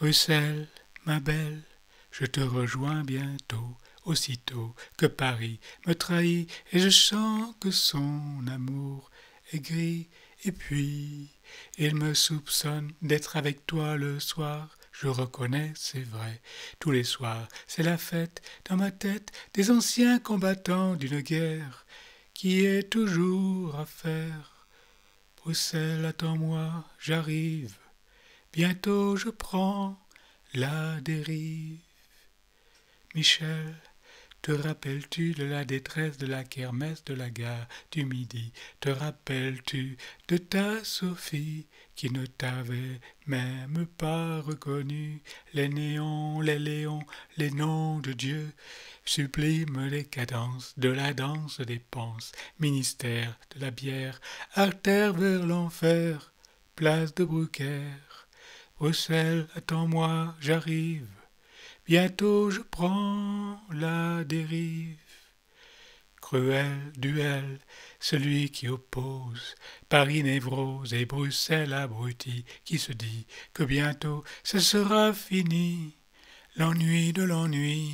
Bruxelles, ma belle, je te rejoins bientôt, aussitôt que Paris me trahit, et je sens que son amour est gris, et puis il me soupçonne d'être avec toi le soir. Je reconnais, c'est vrai, tous les soirs, c'est la fête, dans ma tête, des anciens combattants d'une guerre qui est toujours à faire. Bruxelles, attends-moi, j'arrive. Bientôt je prends la dérive. Michel, te rappelles-tu de la détresse de la kermesse de la gare du midi Te rappelles-tu de ta Sophie qui ne t'avait même pas reconnu Les néons, les léons, les noms de Dieu Sublime les cadences de la danse des penses, ministère de la bière, artère vers l'enfer, place de Brucaire. Bruxelles, attends-moi, j'arrive. Bientôt je prends la dérive. Cruel duel, celui qui oppose Paris névrose et Bruxelles abruti, qui se dit que bientôt ce sera fini l'ennui de l'ennui.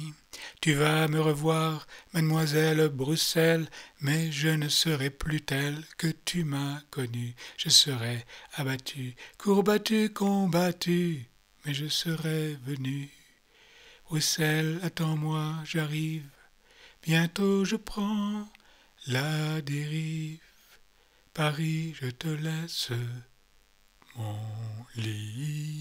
Tu vas me revoir, mademoiselle Bruxelles, mais je ne serai plus telle que tu m'as connue. Je serai abattu, courbattu, combattu, mais je serai venu. Bruxelles, attends-moi, j'arrive. Bientôt je prends la dérive. Paris, je te laisse mon lit.